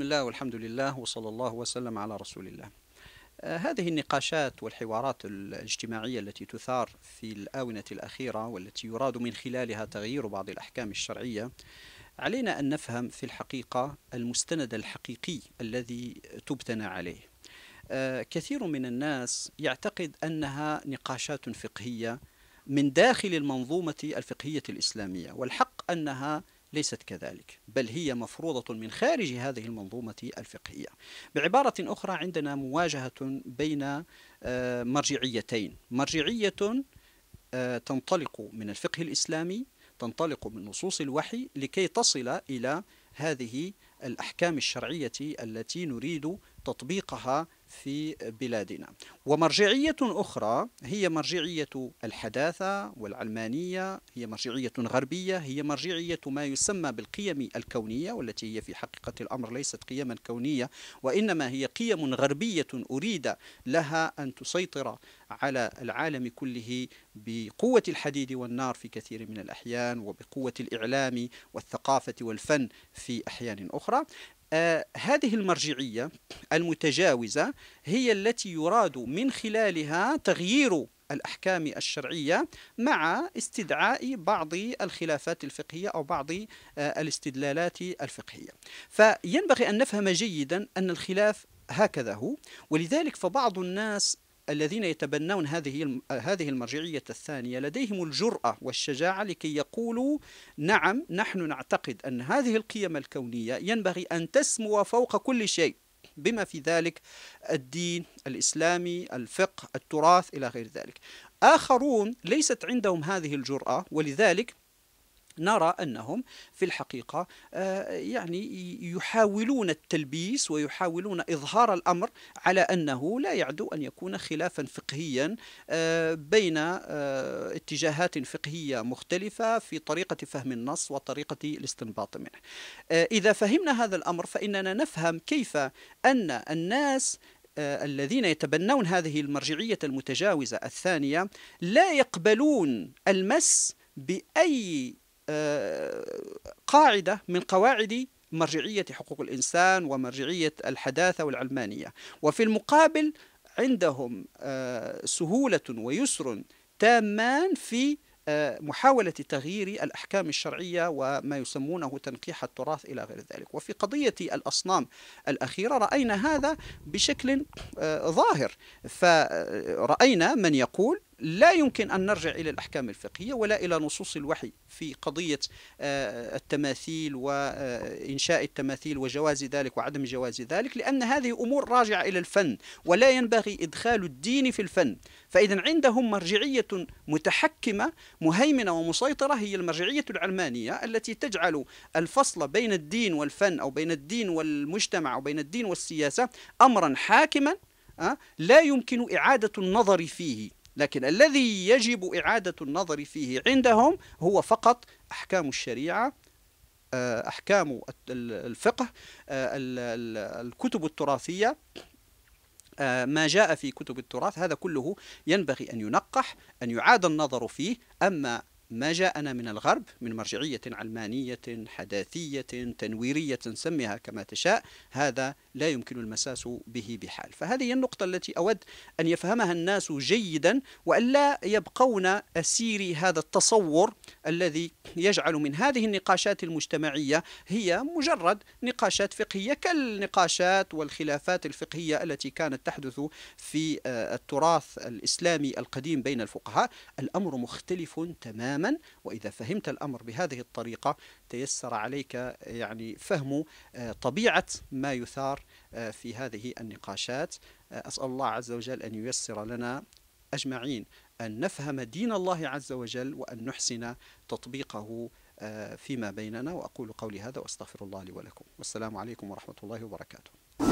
بسم الله والحمد لله وصلى الله وسلم على رسول الله آه، هذه النقاشات والحوارات الاجتماعية التي تثار في الآونة الأخيرة والتي يراد من خلالها تغيير بعض الأحكام الشرعية علينا أن نفهم في الحقيقة المستند الحقيقي الذي تبتنى عليه آه، كثير من الناس يعتقد أنها نقاشات فقهية من داخل المنظومة الفقهية الإسلامية والحق أنها ليست كذلك بل هي مفروضة من خارج هذه المنظومة الفقهية بعبارة أخرى عندنا مواجهة بين آه، مرجعيتين مرجعية آه، تنطلق من الفقه الإسلامي تنطلق من نصوص الوحي لكي تصل إلى هذه الأحكام الشرعية التي نريد تطبيقها في بلادنا ومرجعية أخرى هي مرجعية الحداثة والعلمانية هي مرجعية غربية هي مرجعية ما يسمى بالقيم الكونية والتي هي في حقيقة الأمر ليست قيما كونية وإنما هي قيم غربية أريد لها أن تسيطر على العالم كله بقوة الحديد والنار في كثير من الأحيان وبقوة الإعلام والثقافة والفن في أحيان أخرى أخرى آه، هذه المرجعية المتجاوزة هي التي يراد من خلالها تغيير الأحكام الشرعية مع استدعاء بعض الخلافات الفقهية أو بعض آه، الاستدلالات الفقهية فينبغي أن نفهم جيدا أن الخلاف هكذا هو ولذلك فبعض الناس الذين يتبنون هذه هذه المرجعية الثانية لديهم الجرأة والشجاعة لكي يقولوا نعم نحن نعتقد أن هذه القيم الكونية ينبغي أن تسمو فوق كل شيء بما في ذلك الدين الإسلامي الفقه التراث إلى غير ذلك آخرون ليست عندهم هذه الجرأة ولذلك نرى انهم في الحقيقه آه، يعني يحاولون التلبيس ويحاولون اظهار الامر على انه لا يعدو ان يكون خلافا فقهيا آه، بين آه، اتجاهات فقهيه مختلفه في طريقه فهم النص وطريقه الاستنباط منه. اذا فهمنا هذا الامر فاننا نفهم كيف ان الناس الذين يتبنون هذه المرجعيه المتجاوزه الثانيه لا يقبلون المس باي قاعدة من قواعد مرجعية حقوق الإنسان ومرجعية الحداثة والعلمانية وفي المقابل عندهم آه، سهولة ويسر تامان في آه، محاولة تغيير الأحكام الشرعية وما يسمونه تنقيح التراث إلى غير ذلك وفي قضية الأصنام الأخيرة رأينا هذا بشكل آه، ظاهر فرأينا من يقول لا يمكن أن نرجع إلى الأحكام الفقهية ولا إلى نصوص الوحي في قضية آه، التماثيل وإنشاء التماثيل وجواز ذلك وعدم جواز ذلك لأن هذه أمور راجعة إلى الفن ولا ينبغي إدخال الدين في الفن فإذا عندهم مرجعية متحكمة مهيمنة ومسيطرة هي المرجعية العلمانية التي تجعل الفصل بين الدين والفن أو بين الدين والمجتمع أو بين الدين والسياسة أمرا حاكما آه، لا يمكن إعادة النظر فيه لكن الذي يجب إعادة النظر فيه عندهم هو فقط أحكام الشريعة آه، أحكام الفقه آه، الكتب التراثية آه، ما جاء في كتب التراث هذا كله ينبغي أن ينقح أن يعاد النظر فيه أما ما جاءنا من الغرب من مرجعية علمانية حداثية تنويرية سمها كما تشاء هذا لا يمكن المساس به بحال فهذه هي النقطة التي أود أن يفهمها الناس جيدا وألا يبقون أسيري هذا التصور الذي يجعل من هذه النقاشات المجتمعية هي مجرد نقاشات فقهية كالنقاشات والخلافات الفقهية التي كانت تحدث في آه، التراث الإسلامي القديم بين الفقهاء الأمر مختلف تماما تماما وإذا فهمت الأمر بهذه الطريقة تيسر عليك يعني فهم آه، طبيعة ما يثار آه، في هذه النقاشات آه، أسأل الله عز وجل أن ييسر لنا أجمعين أن نفهم دين الله عز وجل وأن نحسن تطبيقه فيما بيننا وأقول قولي هذا وأستغفر الله لي ولكم والسلام عليكم ورحمة الله وبركاته